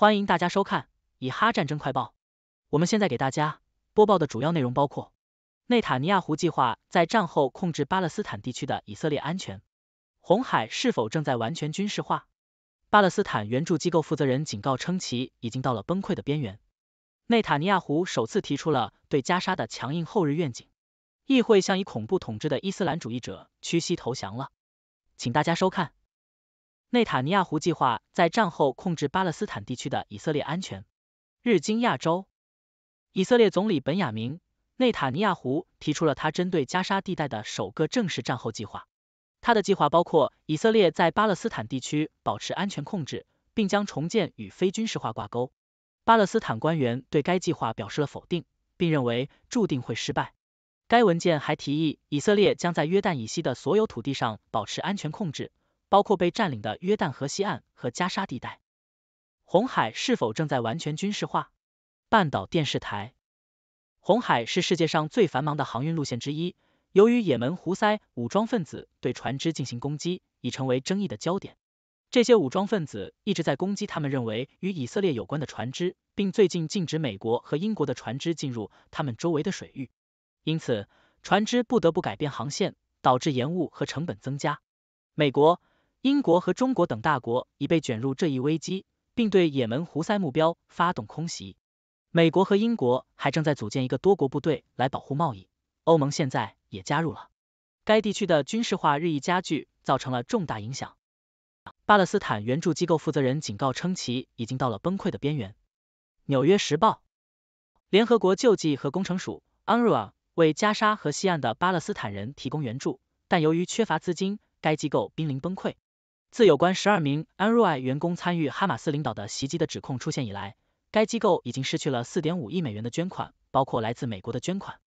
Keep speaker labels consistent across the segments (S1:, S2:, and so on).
S1: 欢迎大家收看以哈战争快报。我们现在给大家播报的主要内容包括：内塔尼亚胡计划在战后控制巴勒斯坦地区的以色列安全；红海是否正在完全军事化？巴勒斯坦援助机构负责人警告称其已经到了崩溃的边缘。内塔尼亚胡首次提出了对加沙的强硬后日愿景。议会向以恐怖统治的伊斯兰主义者屈膝投降了。请大家收看。内塔尼亚胡计划在战后控制巴勒斯坦地区的以色列安全。日经亚洲，以色列总理本雅明·内塔尼亚胡提出了他针对加沙地带的首个正式战后计划。他的计划包括以色列在巴勒斯坦地区保持安全控制，并将重建与非军事化挂钩。巴勒斯坦官员对该计划表示了否定，并认为注定会失败。该文件还提议以色列将在约旦以西的所有土地上保持安全控制。包括被占领的约旦河西岸和加沙地带，红海是否正在完全军事化？半岛电视台，红海是世界上最繁忙的航运路线之一。由于也门胡塞武装分子对船只进行攻击，已成为争议的焦点。这些武装分子一直在攻击他们认为与以色列有关的船只，并最近禁止美国和英国的船只进入他们周围的水域，因此船只不得不改变航线，导致延误和成本增加。美国。英国和中国等大国已被卷入这一危机，并对也门胡塞目标发动空袭。美国和英国还正在组建一个多国部队来保护贸易，欧盟现在也加入了。该地区的军事化日益加剧，造成了重大影响。巴勒斯坦援助机构负责人警告称，其已经到了崩溃的边缘。《纽约时报》、联合国救济和工程署安 w 尔为加沙和西岸的巴勒斯坦人提供援助，但由于缺乏资金，该机构濒临崩溃。自有关十二名安 a 员工参与哈马斯领导的袭击的指控出现以来，该机构已经失去了四点五亿美元的捐款，包括来自美国的捐款。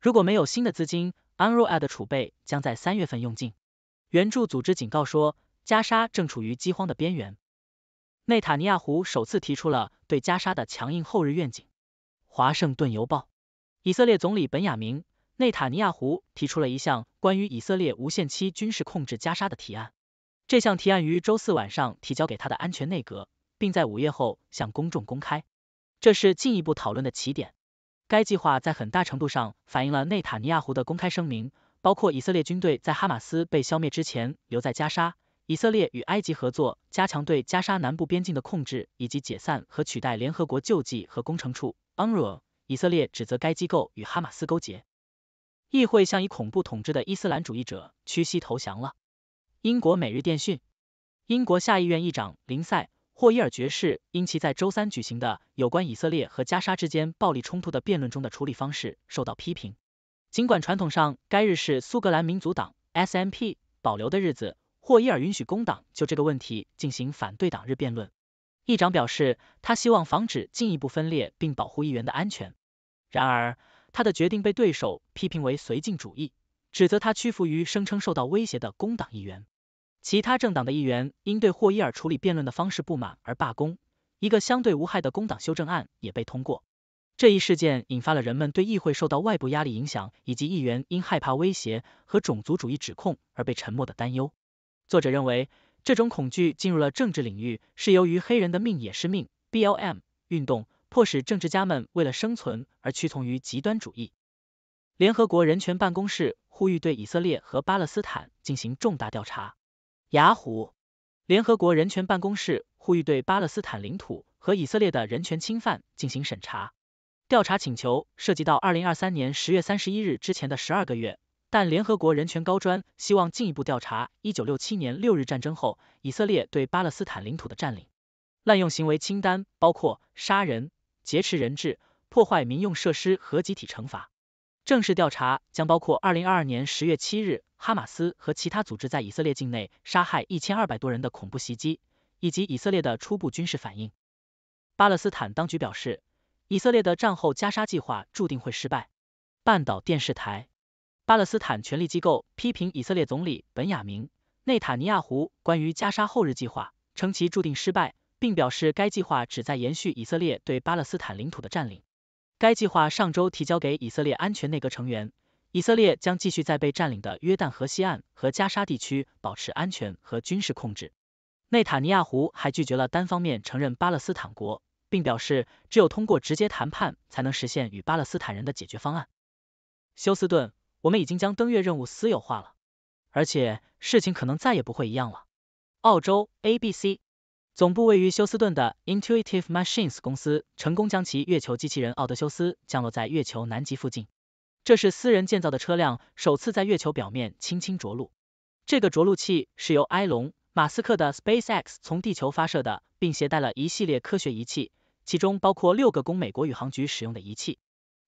S1: 如果没有新的资金，安 a 的储备将在三月份用尽。援助组织警告说，加沙正处于饥荒的边缘。内塔尼亚胡首次提出了对加沙的强硬后日愿景。华盛顿邮报，以色列总理本雅明·内塔尼亚胡提出了一项关于以色列无限期军事控制加沙的提案。这项提案于周四晚上提交给他的安全内阁，并在午夜后向公众公开。这是进一步讨论的起点。该计划在很大程度上反映了内塔尼亚胡的公开声明，包括以色列军队在哈马斯被消灭之前留在加沙，以色列与埃及合作加强对加沙南部边境的控制，以及解散和取代联合国救济和工程处 （UNR）。a 以色列指责该机构与哈马斯勾结。议会向以恐怖统治的伊斯兰主义者屈膝投降了。英国每日电讯：英国下议院议长林赛·霍伊尔爵士因其在周三举行的有关以色列和加沙之间暴力冲突的辩论中的处理方式受到批评。尽管传统上该日是苏格兰民族党 （SMP） 保留的日子，霍伊尔允许工党就这个问题进行反对党日辩论。议长表示，他希望防止进一步分裂并保护议员的安全。然而，他的决定被对手批评为绥靖主义，指责他屈服于声称受到威胁的工党议员。其他政党的议员因对霍伊尔处理辩论的方式不满而罢工，一个相对无害的工党修正案也被通过。这一事件引发了人们对议会受到外部压力影响，以及议员因害怕威胁和种族主义指控而被沉默的担忧。作者认为，这种恐惧进入了政治领域，是由于黑人的命也是命 （B L M） 运动迫使政治家们为了生存而屈从于极端主义。联合国人权办公室呼吁对以色列和巴勒斯坦进行重大调查。雅虎，联合国人权办公室呼吁对巴勒斯坦领土和以色列的人权侵犯进行审查。调查请求涉及到二零二三年十月三十一日之前的十二个月，但联合国人权高专希望进一步调查一九六七年六日战争后以色列对巴勒斯坦领土的占领。滥用行为清单包括杀人、劫持人质、破坏民用设施和集体惩罚。正式调查将包括二零二二年十月七日哈马斯和其他组织在以色列境内杀害一千二百多人的恐怖袭击，以及以色列的初步军事反应。巴勒斯坦当局表示，以色列的战后加沙计划注定会失败。半岛电视台，巴勒斯坦权力机构批评以色列总理本雅明·内塔尼亚胡关于加沙后日计划，称其注定失败，并表示该计划旨在延续以色列对巴勒斯坦领土的占领。该计划上周提交给以色列安全内阁成员。以色列将继续在被占领的约旦河西岸和加沙地区保持安全和军事控制。内塔尼亚胡还拒绝了单方面承认巴勒斯坦国，并表示只有通过直接谈判才能实现与巴勒斯坦人的解决方案。休斯顿，我们已经将登月任务私有化了，而且事情可能再也不会一样了。澳洲 ABC。总部位于休斯顿的 Intuitive Machines 公司成功将其月球机器人奥德修斯降落在月球南极附近，这是私人建造的车辆首次在月球表面轻轻着陆。这个着陆器是由埃隆·马斯克的 SpaceX 从地球发射的，并携带了一系列科学仪器，其中包括六个供美国宇航局使用的仪器。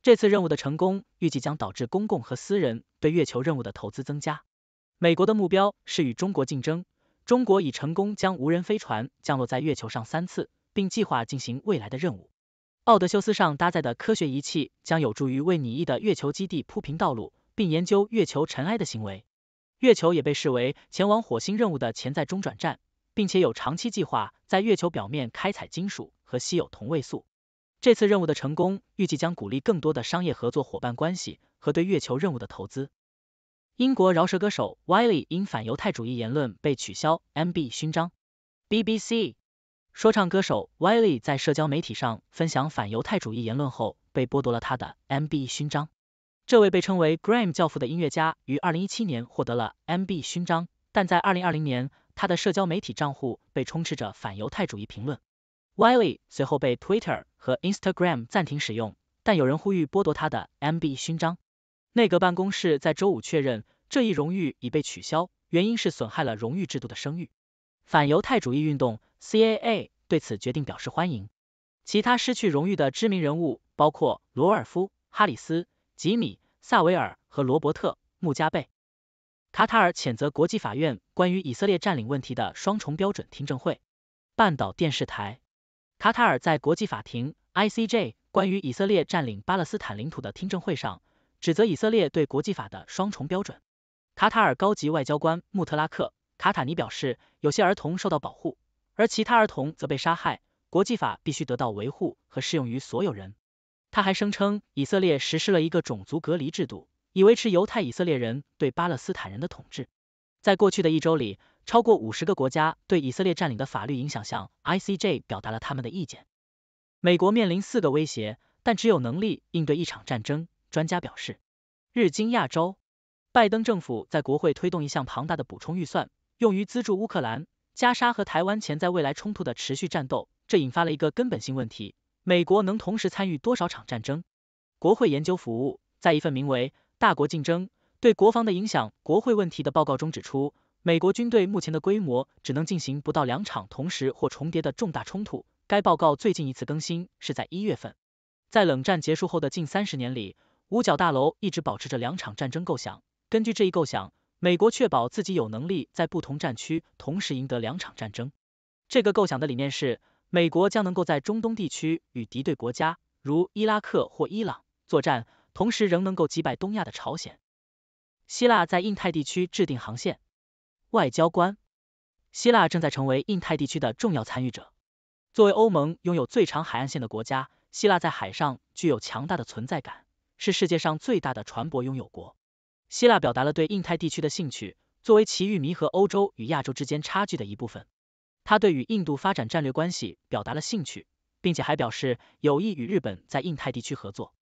S1: 这次任务的成功预计将导致公共和私人对月球任务的投资增加。美国的目标是与中国竞争。中国已成功将无人飞船降落在月球上三次，并计划进行未来的任务。奥德修斯上搭载的科学仪器将有助于为拟议的月球基地铺平道路，并研究月球尘埃的行为。月球也被视为前往火星任务的潜在中转站，并且有长期计划在月球表面开采金属和稀有同位素。这次任务的成功预计将鼓励更多的商业合作伙伴关系和对月球任务的投资。英国饶舌歌手 Wiley 因反犹太主义言论被取消 MB 勋章。BBC 说唱歌手 Wiley 在社交媒体上分享反犹太主义言论后，被剥夺了他的 MB 勋章。这位被称为 Graham 教父的音乐家于二零一七年获得了 MB 勋章，但在二零二零年，他的社交媒体账户被充斥着反犹太主义评论。Wiley 随后被 Twitter 和 Instagram 暂停使用，但有人呼吁剥夺他的 MB 勋章。内阁办公室在周五确认，这一荣誉已被取消，原因是损害了荣誉制度的声誉。反犹太主义运动 CAA 对此决定表示欢迎。其他失去荣誉的知名人物包括罗尔夫、哈里斯、吉米、萨维尔和罗伯特·穆加贝。卡塔尔谴责国际法院关于以色列占领问题的双重标准听证会。半岛电视台。卡塔尔在国际法庭 ICJ 关于以色列占领巴勒斯坦领土的听证会上。指责以色列对国际法的双重标准。卡塔尔高级外交官穆特拉克·卡塔尼表示，有些儿童受到保护，而其他儿童则被杀害。国际法必须得到维护和适用于所有人。他还声称，以色列实施了一个种族隔离制度，以维持犹太以色列人对巴勒斯坦人的统治。在过去的一周里，超过五十个国家对以色列占领的法律影响向 I C J 表达了他们的意见。美国面临四个威胁，但只有能力应对一场战争。专家表示，日经亚洲，拜登政府在国会推动一项庞大的补充预算，用于资助乌克兰、加沙和台湾潜在未来冲突的持续战斗。这引发了一个根本性问题：美国能同时参与多少场战争？国会研究服务在一份名为《大国竞争对国防的影响》国会问题的报告中指出，美国军队目前的规模只能进行不到两场同时或重叠的重大冲突。该报告最近一次更新是在一月份，在冷战结束后的近三十年里。五角大楼一直保持着两场战争构想。根据这一构想，美国确保自己有能力在不同战区同时赢得两场战争。这个构想的理念是，美国将能够在中东地区与敌对国家如伊拉克或伊朗作战，同时仍能够击败东亚的朝鲜。希腊在印太地区制定航线外交官。希腊正在成为印太地区的重要参与者。作为欧盟拥有最长海岸线的国家，希腊在海上具有强大的存在感。是世界上最大的船舶拥有国，希腊表达了对印太地区的兴趣，作为其欲弥合欧洲与亚洲之间差距的一部分，他对与印度发展战略关系表达了兴趣，并且还表示有意与日本在印太地区合作。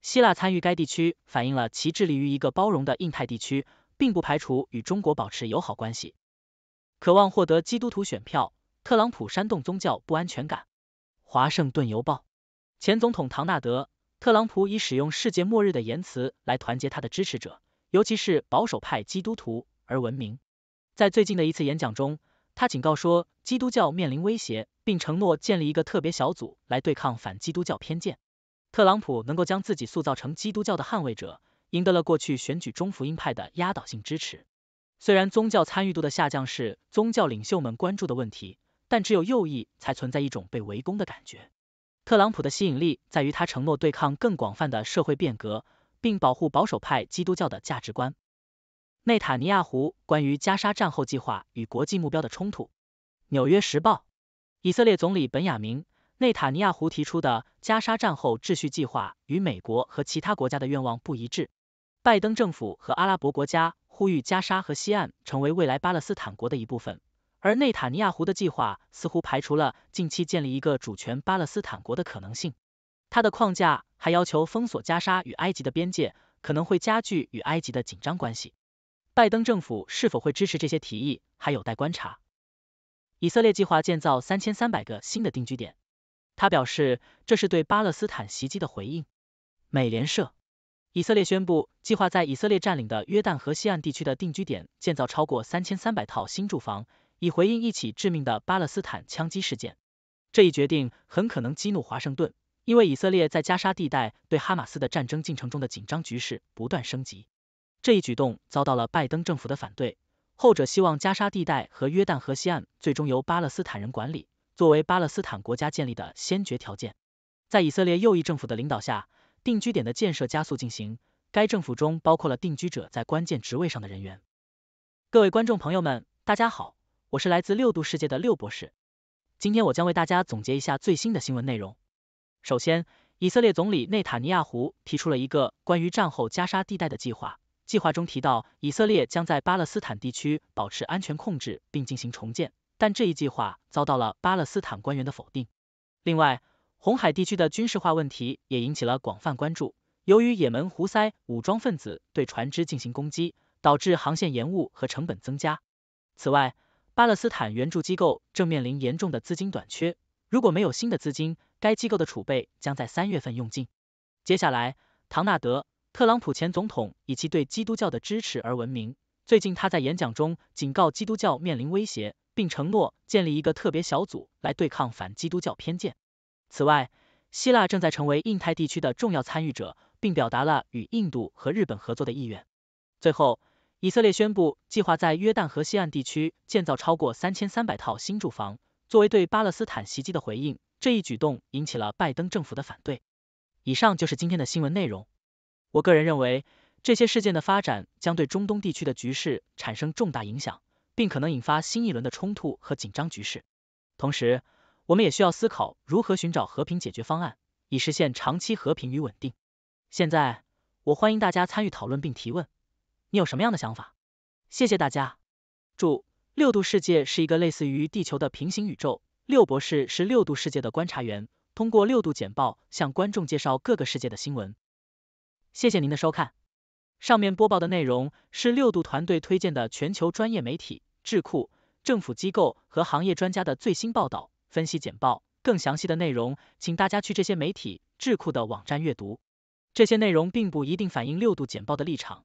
S1: 希腊参与该地区反映了其致力于一个包容的印太地区，并不排除与中国保持友好关系。渴望获得基督徒选票，特朗普煽动宗教不安全感。华盛顿邮报，前总统唐纳德。特朗普以使用世界末日的言辞来团结他的支持者，尤其是保守派基督徒而闻名。在最近的一次演讲中，他警告说基督教面临威胁，并承诺建立一个特别小组来对抗反基督教偏见。特朗普能够将自己塑造成基督教的捍卫者，赢得了过去选举中福音派的压倒性支持。虽然宗教参与度的下降是宗教领袖们关注的问题，但只有右翼才存在一种被围攻的感觉。特朗普的吸引力在于他承诺对抗更广泛的社会变革，并保护保守派基督教的价值观。内塔尼亚胡关于加沙战后计划与国际目标的冲突。纽约时报：以色列总理本雅明·内塔尼亚胡提出的加沙战后秩序计划与美国和其他国家的愿望不一致。拜登政府和阿拉伯国家呼吁加沙和西岸成为未来巴勒斯坦国的一部分。而内塔尼亚胡的计划似乎排除了近期建立一个主权巴勒斯坦国的可能性。他的框架还要求封锁加沙与埃及的边界，可能会加剧与埃及的紧张关系。拜登政府是否会支持这些提议，还有待观察。以色列计划建造三千三百个新的定居点，他表示这是对巴勒斯坦袭击的回应。美联社，以色列宣布计划在以色列占领的约旦河西岸地区的定居点建造超过三千三百套新住房。以回应一起致命的巴勒斯坦枪击事件，这一决定很可能激怒华盛顿，因为以色列在加沙地带对哈马斯的战争进程中的紧张局势不断升级。这一举动遭到了拜登政府的反对，后者希望加沙地带和约旦河西岸最终由巴勒斯坦人管理，作为巴勒斯坦国家建立的先决条件。在以色列右翼政府的领导下，定居点的建设加速进行，该政府中包括了定居者在关键职位上的人员。各位观众朋友们，大家好。我是来自六度世界的六博士。今天我将为大家总结一下最新的新闻内容。首先，以色列总理内塔尼亚胡提出了一个关于战后加沙地带的计划，计划中提到以色列将在巴勒斯坦地区保持安全控制并进行重建，但这一计划遭到了巴勒斯坦官员的否定。另外，红海地区的军事化问题也引起了广泛关注。由于也门胡塞武装分子对船只进行攻击，导致航线延误和成本增加。此外，巴勒斯坦援助机构正面临严重的资金短缺，如果没有新的资金，该机构的储备将在三月份用尽。接下来，唐纳德·特朗普前总统以其对基督教的支持而闻名。最近，他在演讲中警告基督教面临威胁，并承诺建立一个特别小组来对抗反基督教偏见。此外，希腊正在成为印太地区的重要参与者，并表达了与印度和日本合作的意愿。最后。以色列宣布计划在约旦河西岸地区建造超过三千三百套新住房，作为对巴勒斯坦袭击的回应。这一举动引起了拜登政府的反对。以上就是今天的新闻内容。我个人认为，这些事件的发展将对中东地区的局势产生重大影响，并可能引发新一轮的冲突和紧张局势。同时，我们也需要思考如何寻找和平解决方案，以实现长期和平与稳定。现在，我欢迎大家参与讨论并提问。你有什么样的想法？谢谢大家。注：六度世界是一个类似于地球的平行宇宙。六博士是六度世界的观察员，通过六度简报向观众介绍各个世界的新闻。谢谢您的收看。上面播报的内容是六度团队推荐的全球专业媒体、智库、政府机构和行业专家的最新报道、分析简报。更详细的内容，请大家去这些媒体、智库的网站阅读。这些内容并不一定反映六度简报的立场。